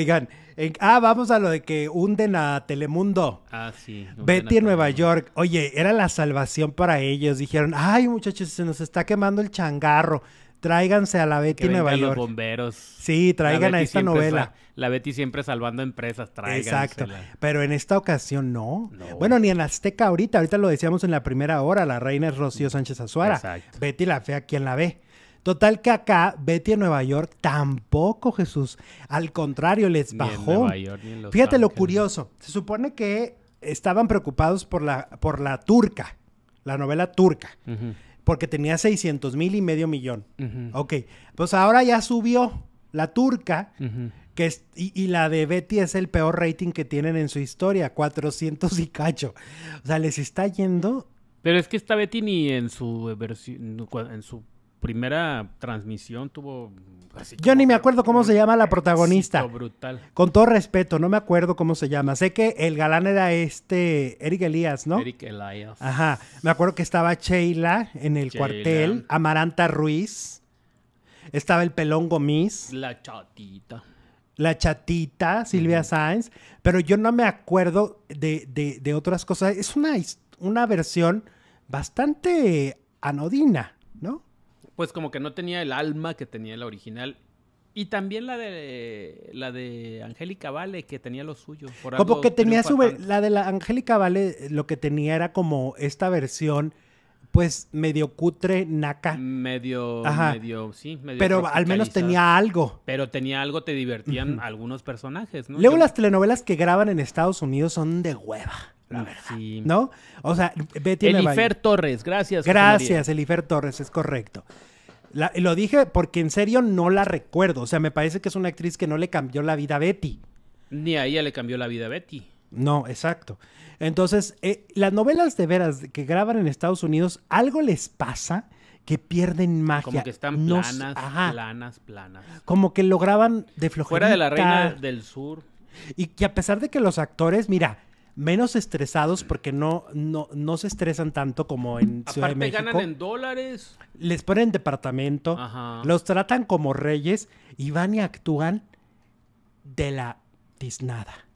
Oigan, ah, vamos a lo de que hunden a Telemundo. Ah, sí. Betty en Nueva York. Oye, era la salvación para ellos. Dijeron, ay, muchachos, se nos está quemando el changarro. Tráiganse a la Betty en Nueva York. los bomberos. Sí, traigan a esta novela. La Betty siempre salvando empresas, Exacto. Pero en esta ocasión no. Bueno, ni en Azteca ahorita. Ahorita lo decíamos en la primera hora. La reina es Rocío Sánchez Azuara. Betty la fea, ¿quién la ve? Total que acá, Betty en Nueva York tampoco, Jesús. Al contrario, les bajó. Fíjate lo curioso. Se supone que estaban preocupados por la, por la turca, la novela turca, porque tenía 600 mil y medio millón. Ok, pues ahora ya subió la turca. Que y, la de Betty es el peor rating que tienen en su historia, 400 y cacho. O sea, les está yendo. Pero es que está Betty ni en su versión, en su primera transmisión tuvo... Mm, yo ni me acuerdo cómo se llama la protagonista. Con todo respeto, no me acuerdo cómo se llama. Sé que el galán era este Eric Elías, ¿no? Eric Elías. Ajá. Me acuerdo que estaba Sheila en el cuartel, Amaranta Ruiz, estaba el pelón Gomis. La chatita la chatita Silvia Sáenz, pero yo no me acuerdo de, de otras cosas. Es una, una versión bastante anodina pues como que no tenía el alma que tenía la original. Y también la de la de Angélica Vale, que tenía lo suyo. como que tenía su la de la Angélica Vale, eh, lo que tenía era como esta versión, pues medio cutre, naca. Medio, Ajá. medio, sí, medio Pero al menos tenía algo. Pero tenía algo, te divertían algunos personajes, ¿no? Luego las telenovelas que graban en Estados Unidos son de hueva la ah, verdad. ¿No? O sea, Betty Elifer Torres, gracias. Gracias, Elifer Torres, es correcto lo dije porque en serio no la recuerdo. O sea, me parece que es una actriz que no le cambió la vida a Betty. Ni a ella le cambió la vida a Betty. No, exacto. Entonces, eh, las novelas de veras que graban en Estados Unidos, algo les pasa que pierden magia. Como que están planas, planas, planas. Como que lo graban de flojera. Fuera de la reina del sur. Y que a pesar de que los actores, mira, menos estresados porque no, no, se estresan tanto como en Ciudad de México. ganan en dólares. Les ponen departamento, los tratan como reyes y van y actúan de la tiznada.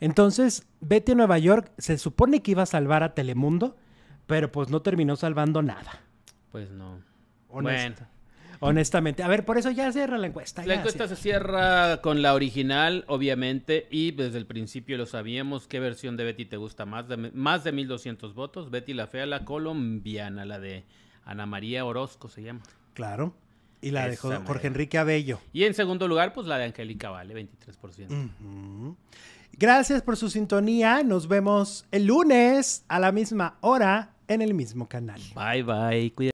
Entonces, Betty Nueva York se supone que iba a salvar a Telemundo, pero pues no terminó salvando nada. Pues no honestamente. A ver, por eso ya cierra la encuesta. La encuesta se cierra con la original, obviamente, y desde el principio lo sabíamos. ¿Qué versión de Betty te gusta más? De, más de 1200 votos. Betty la Fea, la colombiana, la de Ana María Orozco se llama. Claro. Y la de Jorge Enrique Abello. Y en segundo lugar, pues la de Angélica Vale, 23%. por ciento. Gracias por su sintonía. Nos vemos el lunes a la misma hora en el mismo canal. Bye, bye. Cuídate.